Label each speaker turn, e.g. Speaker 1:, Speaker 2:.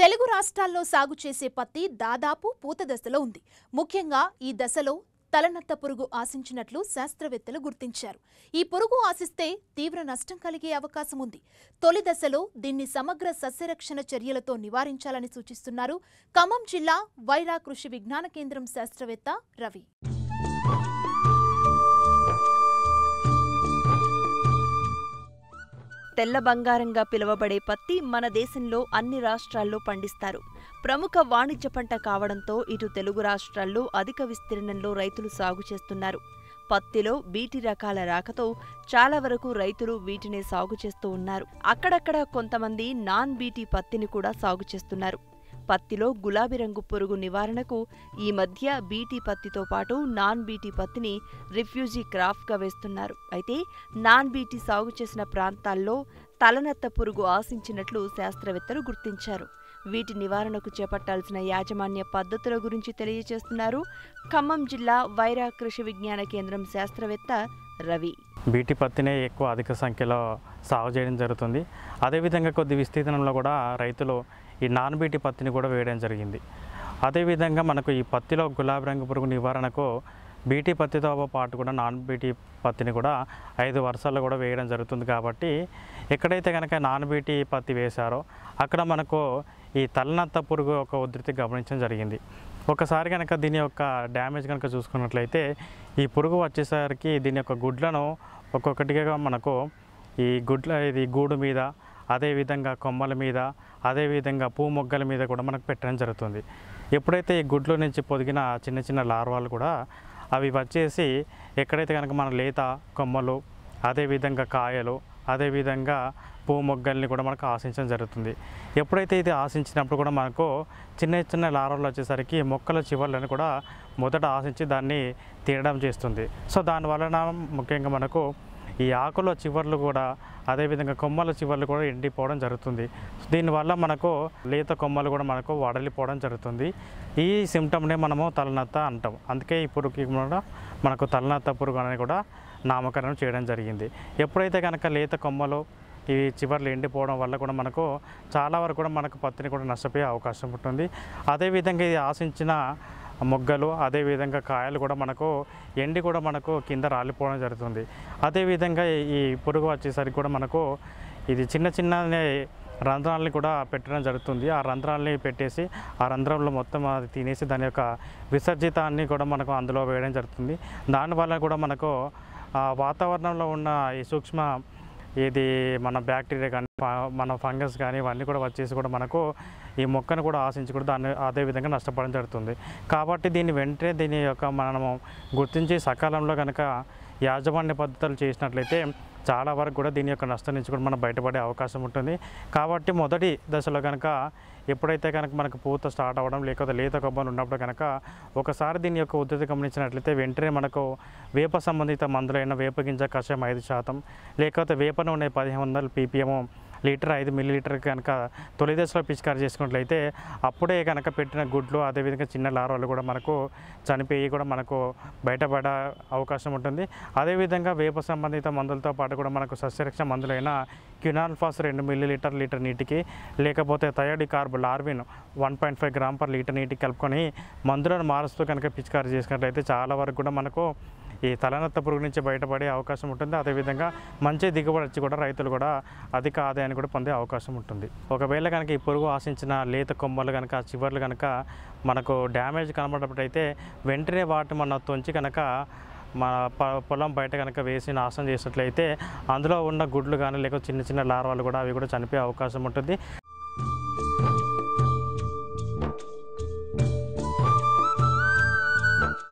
Speaker 1: తెలుగు రాష్ట్రాల్లో సాగు చేసే పత్తి దాదాపు పూత దశలో ఉంది ముఖ్యంగా ఈ దశలో తలనత్త పురుగు ఆశించినట్లు శాస్త్రవేత్తలు గుర్తించారు ఈ పురుగు ఆశిస్తే తీవ్ర నష్టం కలిగే అవకాశం ఉంది తొలి దశలో దీన్ని సమగ్ర సస్యరక్షణ చర్యలతో నివారించాలని సూచిస్తున్నారు ఖమ్మం జిల్లా వైరా కృషి విజ్ఞాన కేంద్రం శాస్త్రవేత్త రవి తెల్ల బంగారంగా పిలువబడే పత్తి మన దేశంలో అన్ని రాష్ట్రాల్లో పండిస్తారు ప్రముఖ వాణిజ్య పంట కావడంతో ఇటు తెలుగు రాష్ట్రాల్లో అధిక విస్తీర్ణంలో రైతులు సాగు చేస్తున్నారు పత్తిలో బీటి రకాల రాకతో చాలా వరకు రైతులు వీటినే సాగు చేస్తూ ఉన్నారు అక్కడక్కడ కొంతమంది నాన్ బీటీ పత్తిని కూడా సాగు చేస్తున్నారు పత్తిలో గులాబీ రంగు పురుగు నివారణకు ఈ మధ్య బీటీ పత్తితో పాటు నాన్ బీటీ పత్తిని రిఫ్యూజీ క్రాఫ్ట్గా వేస్తున్నారు అయితే నాన్ బీటీ సాగు చేసిన ప్రాంతాల్లో తలనత్త పురుగు ఆశించినట్లు శాస్త్రవేత్తలు గుర్తించారు వీటి నివారణకు చేపట్టాల్సిన యాజమాన్య పద్ధతుల గురించి తెలియజేస్తున్నారు ఖమ్మం జిల్లా వైరా కృషి విజ్ఞాన కేంద్రం శాస్త్రవేత్త రవి
Speaker 2: బీటీ పత్తినే ఎక్కువ అధిక సంఖ్యలో సాగు చేయడం జరుగుతుంది అదేవిధంగా కొద్ది విస్తీర్ణంలో కూడా రైతులు ఈ నాన్బీటి పత్తిని కూడా వేయడం జరిగింది అదేవిధంగా మనకు ఈ పత్తిలో గులాబీ రంగు పురుగు నివారణకు బీటీ పత్తితో పాటు కూడా నాన్ బీటీ పత్తిని కూడా ఐదు వరుసల్లో కూడా వేయడం జరుగుతుంది కాబట్టి ఎక్కడైతే కనుక నాన్ బీటీ పత్తి వేశారో అక్కడ మనకు ఈ తలనత్త పురుగు యొక్క ఉధృతి గమనించడం జరిగింది ఒకసారి కనుక దీని యొక్క డ్యామేజ్ కనుక చూసుకున్నట్లయితే ఈ పురుగు వచ్చేసరికి దీని యొక్క గుడ్లను ఒక్కొక్కటిగా మనకు ఈ గుడ్ల ఇది గూడు మీద అదేవిధంగా కొమ్మల మీద అదేవిధంగా పూ మొగ్గల మీద కూడా మనకు పెట్టడం జరుగుతుంది ఎప్పుడైతే ఈ గుడ్లో నుంచి పొదిగిన చిన్న చిన్న లార్వాలు కూడా అవి వచ్చేసి ఎక్కడైతే కనుక మన లేత కొమ్మలు అదేవిధంగా కాయలు అదేవిధంగా పూ మొగ్గల్ని కూడా మనకు ఆశించడం జరుగుతుంది ఎప్పుడైతే ఇది ఆశించినప్పుడు కూడా మనకు చిన్న చిన్న లారలు వచ్చేసరికి మొక్కల చివర్లను కూడా మొదట ఆశించి దాన్ని తీయడం చేస్తుంది సో దానివలన ముఖ్యంగా మనకు ఈ ఆకుల చివర్లు కూడా అదేవిధంగా కొమ్మల చివర్లు కూడా ఎండిపోవడం జరుగుతుంది దీనివల్ల మనకు లేత కొమ్మలు కూడా మనకు వడలిపోవడం జరుగుతుంది ఈ సిమ్టమ్నే మనము తలనత్త అంటాం అందుకే ఇప్పుడు కూడా మనకు తలనత్త పురుగు అనేది కూడా నామకరణం చేయడం జరిగింది ఎప్పుడైతే కనుక లేత కొమ్మలు ఈ చివర్లు ఎండిపోవడం వల్ల కూడా మనకు చాలా వరకు కూడా మనకు పత్తిని కూడా నష్టపోయే అవకాశం ఉంటుంది అదేవిధంగా ఇది ఆశించిన మొగ్గలు అదేవిధంగా కాయలు కూడా మనకు ఎండి కూడా మనకు కింద రాలిపోవడం జరుగుతుంది అదేవిధంగా ఈ పురుగు వచ్చేసరికి కూడా మనకు ఇది చిన్న చిన్న రంధ్రాలని కూడా పెట్టడం జరుగుతుంది ఆ రంధ్రాలని పెట్టేసి ఆ రంధ్రంలో మొత్తం అది తినేసి దాని యొక్క విసర్జితాన్ని కూడా మనకు అందులో వేయడం జరుగుతుంది దానివల్ల కూడా మనకు వాతావరణంలో ఉన్న ఈ సూక్ష్మ ఇది మన బ్యాక్టీరియా కానీ మన ఫంగస్ కానీ ఇవన్నీ కూడా వచ్చేసి కూడా మనకు ఈ మొక్కను కూడా ఆశించి కూడా దాన్ని అదేవిధంగా నష్టపడడం జరుగుతుంది కాబట్టి దీన్ని వెంటనే దీని యొక్క మనము గుర్తించి సకాలంలో కనుక యాజమాన్య పద్ధతులు చేసినట్లయితే చాలా వరకు కూడా దీని యొక్క నష్టం నుంచి కూడా మనం బయటపడే అవకాశం ఉంటుంది కాబట్టి మొదటి దశలో కనుక ఎప్పుడైతే కనుక మనకు పూత స్టార్ట్ అవ్వడం లేకపోతే లేత కొబ్బరి ఉన్నప్పుడు కనుక ఒకసారి దీని యొక్క ఉద్ధృతి గమనించినట్లయితే వెంటనే మనకు వేప సంబంధిత మందులైన వేప గింజ కషాయం ఐదు శాతం లేకపోతే వేప నూనె పదిహేను వందలు పీపీఎం లీటర్ ఐదు మిల్లీలీటర్ కనుక తొలి దశలో పిచికారి చేసుకున్నట్లయితే అప్పుడే కనుక పెట్టిన గుడ్లు అదేవిధంగా చిన్న లారాలు కూడా మనకు చనిపోయి కూడా మనకు బయటపడే అవకాశం ఉంటుంది అదేవిధంగా వేప సంబంధిత మందులతో పాటు కూడా మనకు సస్యరక్ష మందులైన క్యునాల్ఫాస్ రెండు మిల్లీలీటర్ లీటర్ నీటికి లేకపోతే thiodicarb Larvin one point five gram per litre నీటికి కలుపుకొని మందులను మారుస్తూ కనుక పిచికారి చేసుకున్నట్లయితే చాలా వరకు కూడా మనకు ఈ తలనత్త పురుగు నుంచి బయటపడే అవకాశం ఉంటుంది అదేవిధంగా మంచి దిగుబడి వచ్చి కూడా రైతులు కూడా అధిక ఆదాయాన్ని కూడా పొందే అవకాశం ఉంటుంది ఒకవేళ కనుక ఈ పురుగు ఆశించిన లేత కొమ్మలు కనుక చివర్లు కనుక మనకు డ్యామేజ్ కనబడినప్పుడైతే వెంటనే వాటిని మన తొంచి కనుక మన పొలం బయట కనుక వేసి నాశనం చేసినట్లయితే అందులో ఉన్న గుడ్లు కానీ లేకపోతే చిన్న చిన్న లార్వాలు కూడా అవి కూడా చనిపోయే అవకాశం ఉంటుంది